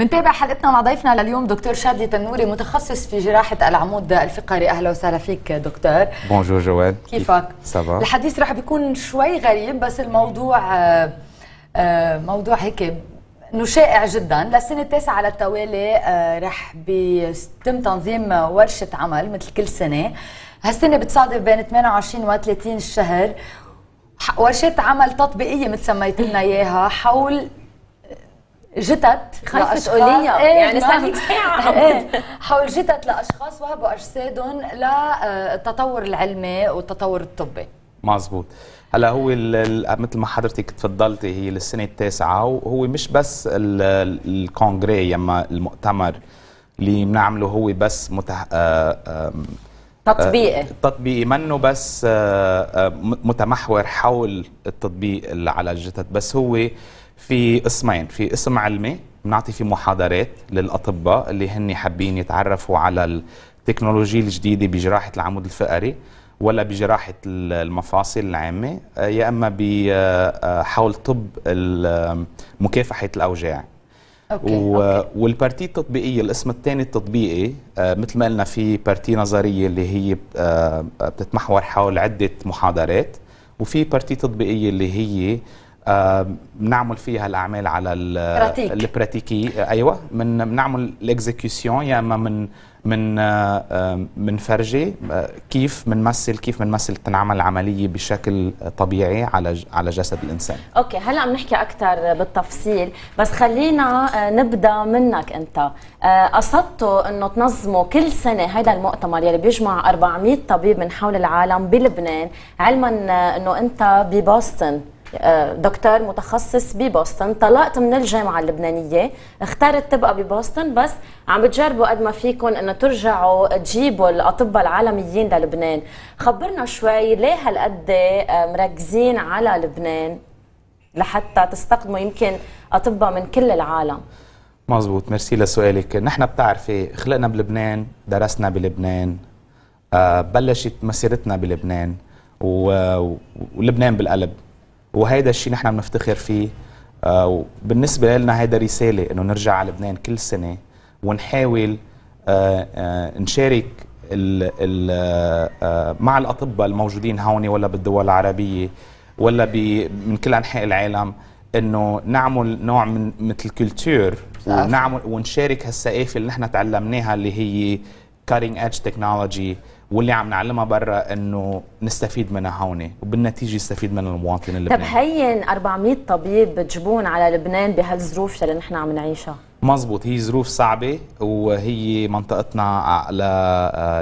منتابع حلقتنا مع ضيفنا لليوم دكتور شادي تنوري متخصص في جراحة العمود الفقري أهلا وسهلا فيك دكتور بونجور جواد كيفك؟ سبا الحديث رح بيكون شوي غريب بس الموضوع آه، آه، موضوع هيك انه شائع جدا للسنه التاسعه على التوالي آه، رح بيتم تنظيم ورشه عمل مثل كل سنه هالسنه بتصادف بين 28 و 30 الشهر ورشة عمل تطبيقية مثل سميت لنا إياها حول جتت خلف مسؤولية إيه، يعني صار لك ساعة حول جتت لأشخاص وهبوا أجسادهم للتطور آه، العلمي والتطور الطبي مظبوط هلا هو مثل ما حضرتك تفضلتي هي للسنة التاسعة وهو مش بس الكونغري يما المؤتمر اللي بنعمله هو بس متح... آه، تطبيقي آه، تطبيقي منه بس متمحور حول التطبيق على الجتت بس هو في اسمين في اسم علمي بنعطي فيه محاضرات للاطباء اللي هن حابين يتعرفوا على التكنولوجيا الجديده بجراحه العمود الفقري ولا بجراحه المفاصل العامه آه، يا اما بحول آه، آه، طب مكافحه الاوجاع أوكي. و... والبارتي التطبيقيه الاسم الثاني التطبيقي مثل ما قلنا في بارتي نظريه اللي هي بتتمحور حول عده محاضرات وفي بارتي تطبيقيه اللي هي بنعمل فيها الاعمال على البراتيكي ايوه من بنعمل الاكزيكيوسيون يا اما من من بنفرجي آه، كيف بنمثل كيف بنمثل تنعمل العمليه بشكل طبيعي على على جسد الانسان اوكي هلا عم نحكي اكثر بالتفصيل بس خلينا آه، نبدا منك انت آه، قصدتوا انه تنظموا كل سنه هذا المؤتمر يلي بيجمع 400 طبيب من حول العالم بلبنان علما انه انت ببوسطن آه، دكتور متخصص ببوسطن طلقت من الجامعه اللبنانيه اخترت تبقى ببوسطن بس عم بتجربوا قد ما فيكم انه ترجعوا تجيبوا الاطباء العالميين للبنان خبرنا شوي ليه هالقد آه، مركزين على لبنان لحتى تستقدموا يمكن اطباء من كل العالم مزبوط ميرسي لسؤالك نحن بتعرفي خلقنا بلبنان درسنا بلبنان آه، بلشت مسيرتنا بلبنان ولبنان بالقلب وهيدا الشيء نحن بنفتخر فيه آه، وبالنسبه لنا هيدا رساله انه نرجع على لبنان كل سنه ونحاول آه، آه، نشارك ال ال مع الاطباء الموجودين هون ولا بالدول العربيه ولا من كل انحاء العالم انه نعمل نوع من مثل كولتور ونعمل ونشارك هالثقافه اللي نحن تعلمناها اللي هي كاتنج ايدج تكنولوجي واللي عم نعلمها برا انه نستفيد منها هون وبالنتيجه يستفيد منها المواطن اللبناني طب هين 400 طبيب بتجيبون على لبنان بهالظروف اللي نحن عم نعيشها مزبوط هي ظروف صعبه وهي منطقتنا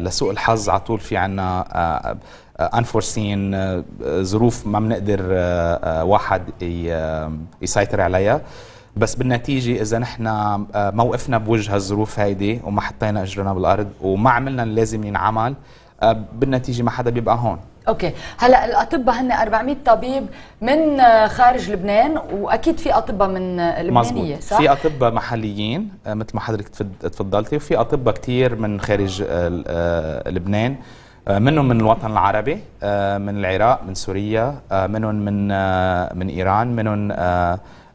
لسوء الحظ على طول في عنا انفورسين آه، آه، آه، ظروف ما بنقدر واحد يسيطر عليها بس بالنتيجه اذا نحن آه، موقفنا بوجه الظروف هيدي وما حطينا اجرنا بالارض وما عملنا اللي لازم ينعمل آه، بالنتيجه ما حدا بيبقى هون اوكي هلا الاطباء هن 400 طبيب من آه، خارج لبنان واكيد في اطباء من لبنانيه صح في اطباء محليين مثل ما حضرتك تفضلتي وفي اطباء كثير من خارج لبنان منهم من الوطن العربي من العراق من سوريا منهم من من ايران منهم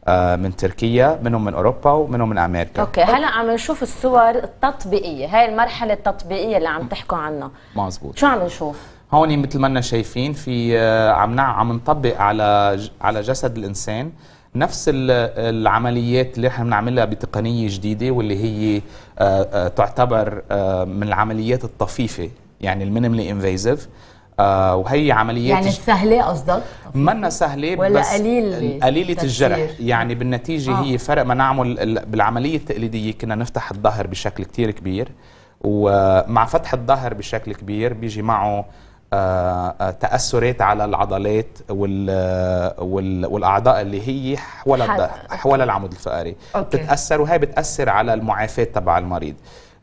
آه، من تركيا منهم من اوروبا ومنهم من امريكا اوكي هلا عم نشوف الصور التطبيقيه هاي المرحله التطبيقيه اللي عم تحكوا عنها مزبوط شو عم نشوف هون مثل ما شايفين في آه، عم عم نطبق على على جسد الانسان نفس العمليات اللي احنا بنعملها بتقنيه جديده واللي هي آه، تعتبر من العمليات الطفيفه يعني المينيمالي انفيزيف آه، وهي عمليات يعني سهله قصدك منا سهله ولا بس قليل قليله الجرح يعني بالنتيجه آه. هي فرق ما نعمل بالعمليه التقليديه كنا نفتح الظهر بشكل كتير كبير ومع فتح الظهر بشكل كبير بيجي معه آه، آه، تأثرات على العضلات والأعضاء اللي هي حول حول العمود الفقري بتتأثر وهي بتأثر على المعافاة تبع المريض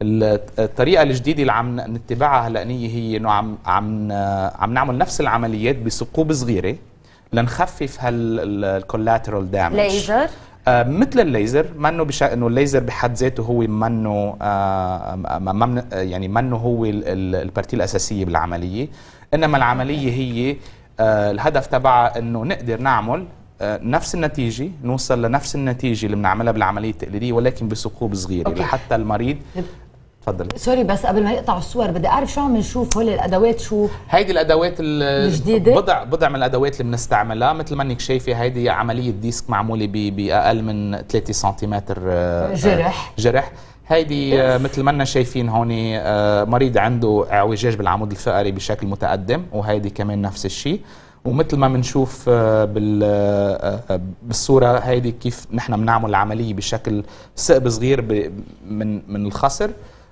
الطريقه الجديده اللي عم نتبعها هلأنية هي انه عم عم عم نعمل نفس العمليات بثقوب صغيره لنخفف هالكولاترال دامج ليزر آه مثل الليزر انه بش... انه الليزر بحد ذاته هو منه آه من... يعني منه هو البارتي الاساسيه بالعمليه انما العمليه هي آه الهدف تبعها انه نقدر نعمل آه، نفس النتيجة نوصل لنفس النتيجة اللي بنعملها بالعملية التقليدية ولكن بثقوب صغيرة أوكي. لحتى المريض تفضلي سوري بس قبل ما يقطعوا الصور بدي اعرف شو عم نشوف هول الادوات شو هيدي الادوات الجديده بضع بضع من الادوات اللي بنستعملها مثل ما انك شايفه هيدي عمليه ديسك معموله باقل من 3 سنتيمتر آه، آه، جرح جرح هيدي آه، مثل ما شايفين هون مريض عنده اعوجاج بالعمود الفقري بشكل متقدم وهيدي كمان نفس الشيء ومثل ما بنشوف بالصوره هيدي كيف نحن بنعمل العمليه بشكل ثقب صغير من من الخصر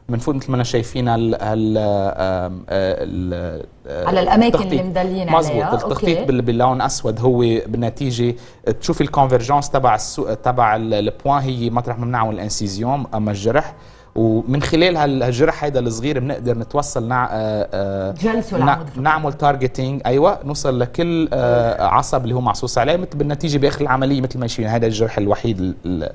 بنفوت مثل ما انا شايفين هال آه، على الاماكن اللي مدليين مزبوط عليها التخطيط باللون اسود هو بالنتيجه تشوفي الكونفرجنس تبع السوق تبع البوان هي مطرح ما بنعمل الانسيزيوم اما الجرح ومن خلال هالجرح هيدا الصغير بنقدر نتوصل نع... آه، آه، نع... نعمل تارجتينج ايوه نوصل لكل عصب اللي هو معصوص عليه مثل بالنتيجه باخر العمليه مثل ما شفنا هذا الجرح الوحيد اللي...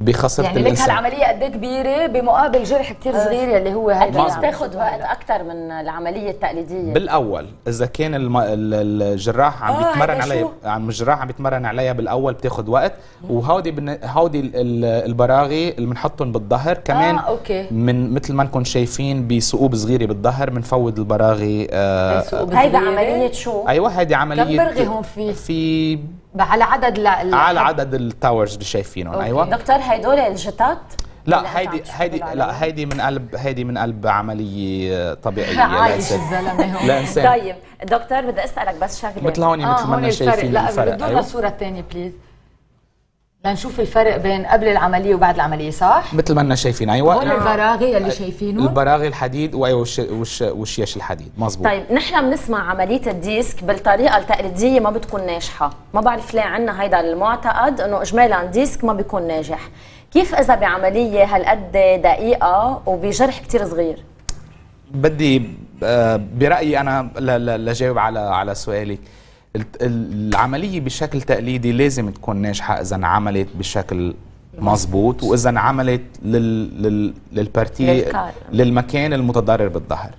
بخساره يعني الانسان يعني العمليه قد إيه كبيره بمقابل جرح كثير آه. صغير يلي هو هيدا بتاخذ وقت اكثر من العمليه التقليديه بالاول اذا كان الجراح عم آه، بيتمرن يعني عليها عم الجراح عم بيتمرن عليها بالاول بتاخذ وقت وهودي هودي البراغي اللي بنحطهم بالظهر كمان آه، أوكي. من مثل ما انكم شايفين بثقوب صغيره بالظهر بنفوض البراغي آه هيدا عمليه شو ايوه هيدي عمليه كم برغي هون في في على عدد لا على عدد التاورز اللي شايفينهم أوكي. ايوه دكتور هدول الجتات لا هيدي هيدي لا هيدي من قلب هيدي من قلب عمليه طبيعيه عايش الزلمه لا طيب دكتور بدي اسالك بس شغله مثل هون آه مثل ما شايفين لا بدونا أيوة. صوره ثانيه بليز لنشوف الفرق بين قبل العمليه وبعد العمليه صح مثل ما أنا شايفين ايوه هون البراغي اللي شايفينه البراغي الحديد وايوه وش, وش والشيش الحديد مظبوط طيب نحن بنسمع عمليه الديسك بالطريقه التقليديه ما بتكون ناجحه ما بعرف ليه عندنا هيدا المعتقد انه اجمالا ديسك ما بيكون ناجح كيف اذا بعمليه هالقد دقيقه وبجرح كثير صغير بدي آه، برايي انا لجاوب على على سؤالك العمليه بشكل تقليدي لازم تكون ناجحه اذا انعملت بشكل مظبوط واذا انعملت لل... لل... للبارتي للكار. للمكان المتضرر بالظهر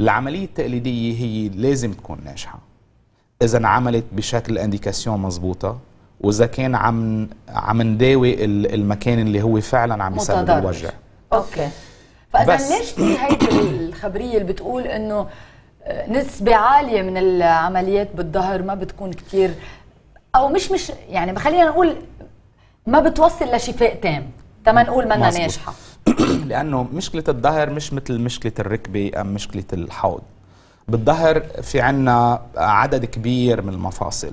العمليه التقليديه هي لازم تكون ناجحه اذا انعملت بشكل انديكاسيون مظبوطه واذا كان عم عم نداوي المكان اللي هو فعلا عم يسبب الوجع اوكي فاذا ليش في هيدي الخبريه اللي بتقول انه نسبة عالية من العمليات بالظهر ما بتكون كتير أو مش مش يعني خلينا نقول ما بتوصل لشفاء تام تما نقول منا ناجحة لأنه مشكلة الظهر مش مثل مشكلة الركبة أم مشكلة الحوض بالظهر في عنا عدد كبير من المفاصل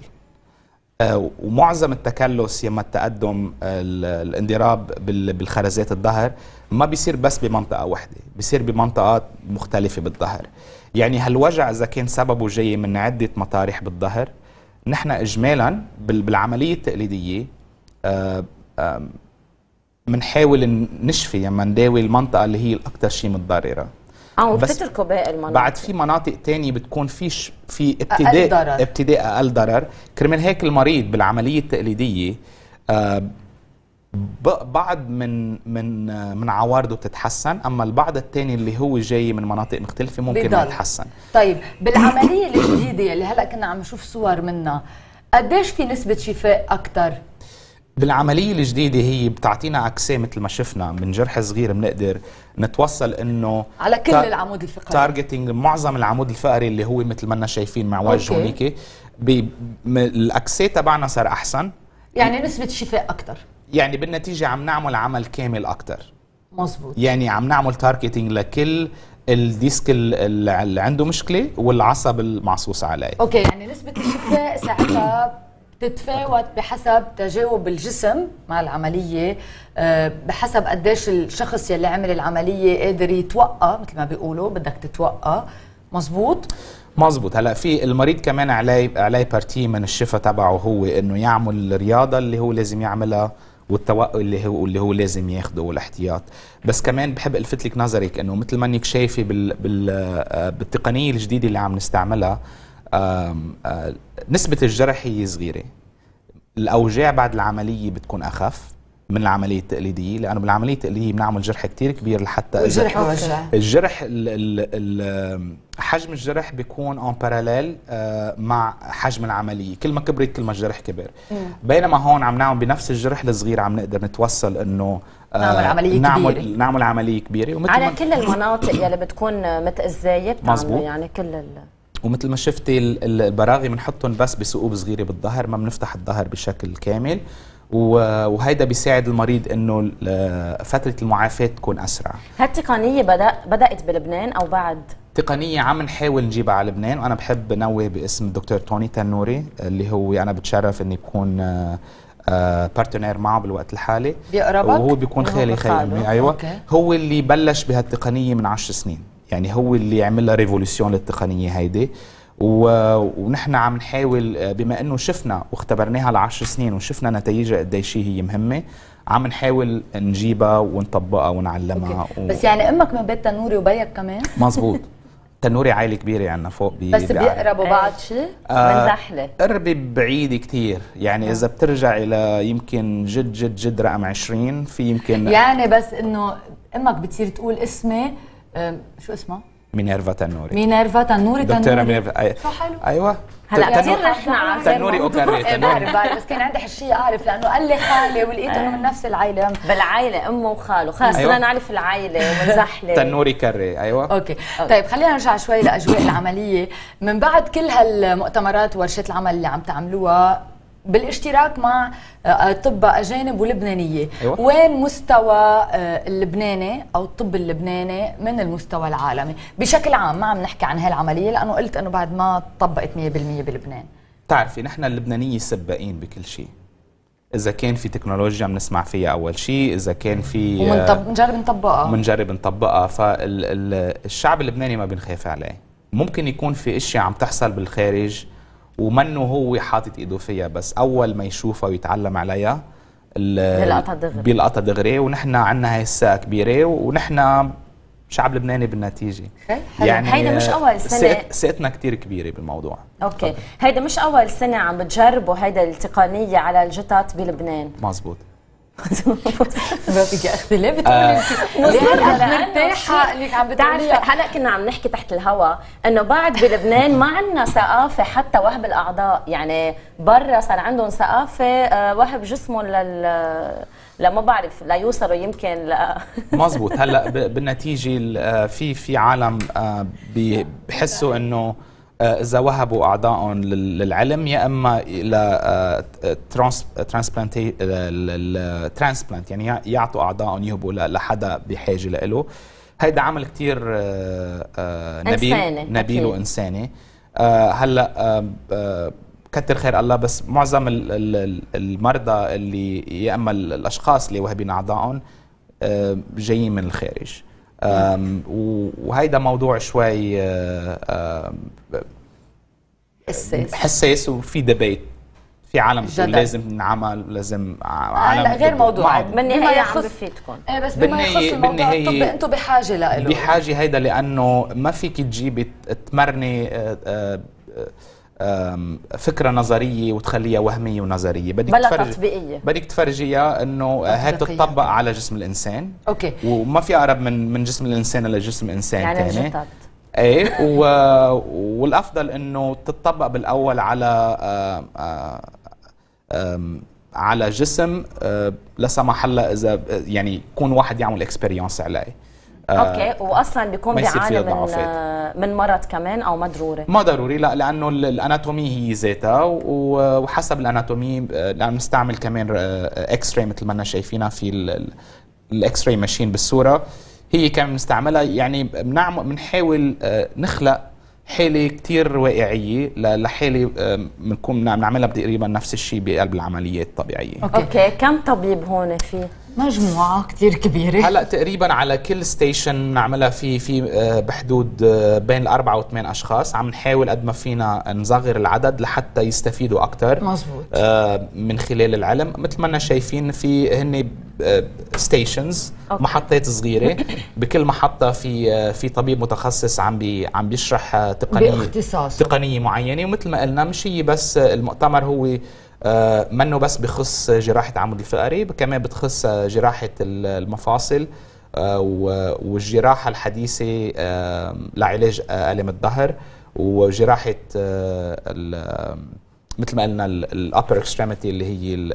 آه، ومعظم التكلس يما التقدم الاندراب بالخرزات الظهر ما بيصير بس بمنطقة واحدة بيصير بمنطقات مختلفة بالظهر يعني هالوجع إذا كان سببه جاي من عدة مطارح بالظهر نحن إجمالا بالعملية التقليدية بنحاول آه، نشفي لما يعني نداوي المنطقة اللي هي الأكثر شيء متضررة أو بتتركوا باقي المناطق بعد في مناطق تانية بتكون في في ابتداء أقل ضرر. ابتداء أقل ضرر كرمال هيك المريض بالعملية التقليدية آه، بعض من من من عوارضه تتحسن اما البعض الثاني اللي هو جاي من مناطق مختلفه ممكن بضل. ما يتحسن طيب بالعمليه الجديده اللي هلا كنا عم نشوف صور منها قديش في نسبه شفاء اكثر بالعمليه الجديده هي بتعطينا عكسيه مثل ما شفنا من جرح صغير بنقدر نتوصل انه على كل العمود الفقري تارجتنج معظم العمود الفقري اللي هو مثل ما شايفين مع وجه هونيك الاكسيه تبعنا صار احسن يعني نسبه شفاء اكثر يعني بالنتيجه عم نعمل عمل كامل اكثر مظبوط يعني عم نعمل تارجتنج لكل الديسك اللي عنده مشكله والعصب المعصوص عليه اوكي يعني نسبه الشفاء ساعتها بتتفاوت بحسب تجاوب الجسم مع العملية آه، بحسب قديش الشخص يلي عمل العملية قادر يتوقع مثل ما بيقولوا بدك تتوقع مزبوط مزبوط هلا في المريض كمان عليه عليه بارتي من الشفاء تبعه هو انه يعمل الرياضه اللي هو لازم يعملها والتوقع اللي هو اللي هو لازم ياخده والاحتياط بس كمان بحب الفت لك نظرك انه مثل ما انك شايفه بال بال آه، بالتقنيه الجديده اللي عم نستعملها آه، نسبه الجرح هي صغيره الاوجاع بعد العمليه بتكون اخف من العمليه التقليديه لانه بالعمليه التقليديه بنعمل جرح كثير كبير لحتى الجرح الجرح حجم الجرح بيكون اون آه، باراليل مع حجم العمليه كل ما كبرت كل ما الجرح كبر بينما هون عم نعمل بنفس الجرح الصغير عم نقدر نتوصل انه آه، نعمل عملية نعمل كبيرة نعمل عملية كبيرة ومثل على كل المناطق يلي بتكون متأذية بتعمل يعني كل ال... ومثل ما شفتي البراغي بنحطهم بس بثقوب صغيرة بالظهر ما بنفتح الظهر بشكل كامل وهيدا بيساعد المريض انه فتره المعافاه تكون اسرع هالتقنيه بدا بدات بلبنان او بعد تقنية عم نحاول نجيبها على لبنان وأنا بحب نوه باسم الدكتور توني تنوري اللي هو أنا بتشرف إني بكون بارتنير آه، معه بالوقت الحالي بيقربك وهو بيكون خالي خالي أيوة أوكي. هو اللي بلش بهالتقنية من 10 سنين يعني هو اللي عمل لها ريفولوسيون للتقنية هيدي ونحن عم نحاول آه، بما انه شفنا واختبرناها لعشر سنين وشفنا نتائجها قديش هي مهمه عم نحاول نجيبها ونطبقها ونعلمها و... بس يعني امك من بيت تنوري وبيك كمان مزبوط تنوري عائله كبيره عندنا فوق بي بس بيقربوا بعض شيء آه, آه، قربي بعيد كثير يعني اذا آه. بترجع الى يمكن جد جد جد رقم 20 في يمكن يعني بس انه امك بتصير تقول اسمي شو اسمها مينيرفا تنوري مينيرفا تنوري دكتوره مينيرفا شو حلو ايوه هلا كثير رحنا على تنوري اوكاري تنوري بس كان عندي حشيه اعرف لانه قال لي خالي ولقيت انه من نفس العائله بالعائله امه وخاله خلص أيوة. بدنا نعرف العائله ومنزحله تنوري كري ايوه اوكي طيب خلينا نرجع شوي لاجواء العمليه من بعد كل هالمؤتمرات وورشات العمل اللي عم تعملوها بالاشتراك مع اطباء آه، اجانب ولبنانيه أيوة. وين مستوى آه، اللبناني او الطب اللبناني من المستوى العالمي بشكل عام ما عم نحكي عن هالعمليه لانه قلت انه بعد ما طبقت 100% بلبنان تعرفي نحن اللبنانيه سباقين بكل شيء اذا كان في تكنولوجيا بنسمع فيها اول شيء اذا كان في آه، بنجرب نطبقها بنجرب نطبقها فالشعب اللبناني ما بنخاف عليه ممكن يكون في اشياء عم تحصل بالخارج ومنه هو حاطط ايده فيها بس اول ما يشوفها ويتعلم عليها بيلقطها دغري بيلقطها دغري ونحن عندنا هي الثقه كبيره ونحن شعب لبناني بالنتيجه حلو. يعني هيدا مش اول سنه ثقتنا كثير كبيره بالموضوع اوكي هيدا مش اول سنه عم بتجربوا هيدا التقنيه على الجتات بلبنان مزبوط بقى ليه بتقولي آه. مصرة مرتاحة انك عم بتعرفي هلا كنا عم نحكي تحت الهوا انه بعد بلبنان ما عندنا ثقافة حتى وهب الاعضاء يعني برا صار عندهم ثقافة آه، وهب جسمهم لل لا ما بعرف لا يوصلوا يمكن لا مزبوط هلا بالنتيجة آه، في في عالم بحسوا انه آه، اذا وهبوا اعضائهم للعلم يا اما آه، ترانسبلانت يعني يعطوا اعضائهم يهبوا لحدا بحاجه له هيدا عمل كثير آه، نبيل إنساني. نبيل وانساني هلا كتر خير الله بس معظم المرضى اللي يا اما الاشخاص اللي وهبين اعضائهم جايين من الخارج وهيدا موضوع شوي حساس حساس وفي دبيت في عالم لازم نعمل لازم آه، عالم غير موضوع بالنهايه خف فيتكم ايه بس بما يخص الموضوع الطبي انتم بحاجه لإله بحاجه هيدا لانه ما فيك تجيبي تمرني آه، آه، فكره نظريه وتخليها وهميه ونظريه بدك بلا تفرج تطبيقيه بدك تفرجيها انه هيك تطبق على جسم الانسان اوكي وما في اقرب من من جسم الانسان لجسم انسان يعني ثاني ايه و... والافضل انه تطبق بالاول على آه، آه، على جسم آه، لا سمح الله اذا يعني يكون واحد يعمل اكسبيرينس عليه آه، اوكي واصلا بيكون بيعاني من ضعفات. آه، من مرض كمان او ما ضروري ما ضروري لا لانه الاناتومي هي ذاتها وحسب آه، لانه بنستعمل كمان اكس راي مثل ما احنا شايفينها في الاكس راي ماشين بالصوره هي كمان بنستعملها يعني بنعمل بنحاول نخلق حاله كثير واقعيه لحاله بنكون بنعملها تقريبا نفس الشيء بقلب العمليات الطبيعيه اوكي, كم طبيب هون في مجموعة كتير كبيرة هلا تقريبا على كل ستيشن بنعملها في في آه، بحدود آه، بين الأربعة وثمان أشخاص عم نحاول قد ما فينا نصغر العدد لحتى يستفيدوا أكثر مزبوط آه، من خلال العلم مثل ما أنا شايفين في هن ستيشنز محطات صغيرة بكل محطة في في طبيب متخصص عم بي عم بيشرح تقنية باختصاصه تقنية معينة ومثل ما قلنا مش هي بس المؤتمر هو آه، منه بس بخص جراحة عمود الفقري كمان بتخص آه، جراحة المفاصل آه، والجراحة الحديثة لعلاج ألم الظهر وجراحة مثل ما قلنا الابر اكستريميتي اللي هي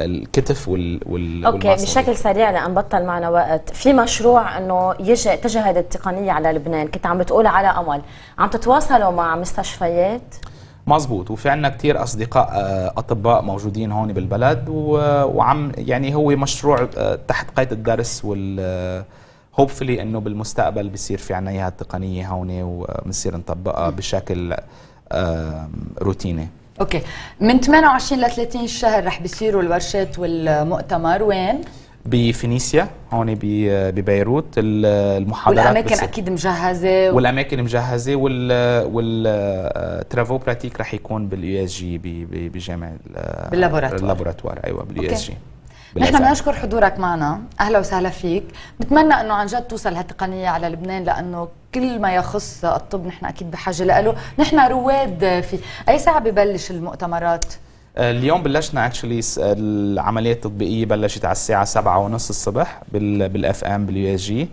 الكتف وال وال اوكي بشكل سريع لان بطل معنا وقت، في مشروع انه يجي تجهد التقنيه على لبنان، كنت عم بتقول على امل، عم تتواصلوا مع مستشفيات؟ مزبوط وفي عندنا كثير اصدقاء آه، اطباء موجودين هون بالبلد وعم يعني هو مشروع آه، تحت قيد الدرس وال هوبفلي آه، انه بالمستقبل بصير في عنا اياها التقنيه هون وبنصير نطبقها بشكل روتيني اوكي من 28 ل 30 شهر رح بيصيروا الورشات والمؤتمر وين؟ بفينيسيا هون ببيروت المحاضرات والاماكن بس اكيد مجهزه و... والاماكن مجهزه وال والترافو آه، براتيك رح يكون باليو اس جي بجامع آه، باللابوراتوار اللابوراتوار ايوه باليو اس جي نحن بدنا نشكر حضورك معنا اهلا وسهلا فيك بتمنى انه عن جد توصل هالتقنيه على لبنان لانه كل ما يخص الطب نحن اكيد بحاجه له نحن رواد فيه اي ساعه ببلش المؤتمرات آه، اليوم بلشنا اكشلي العمليه التطبيقيه بلشت على الساعه 7 ونص الصبح بالاف ام باليو اس جي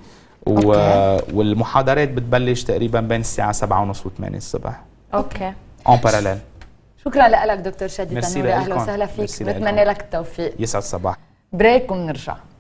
والمحاضرات بتبلش تقريبا بين الساعه 7 ونص و8 الصبح اوكي اون باراليل شكرا لك دكتور شادي تنوري اهلا وسهلا فيك بتمنى لك التوفيق يسعد صباح بريك ونرجع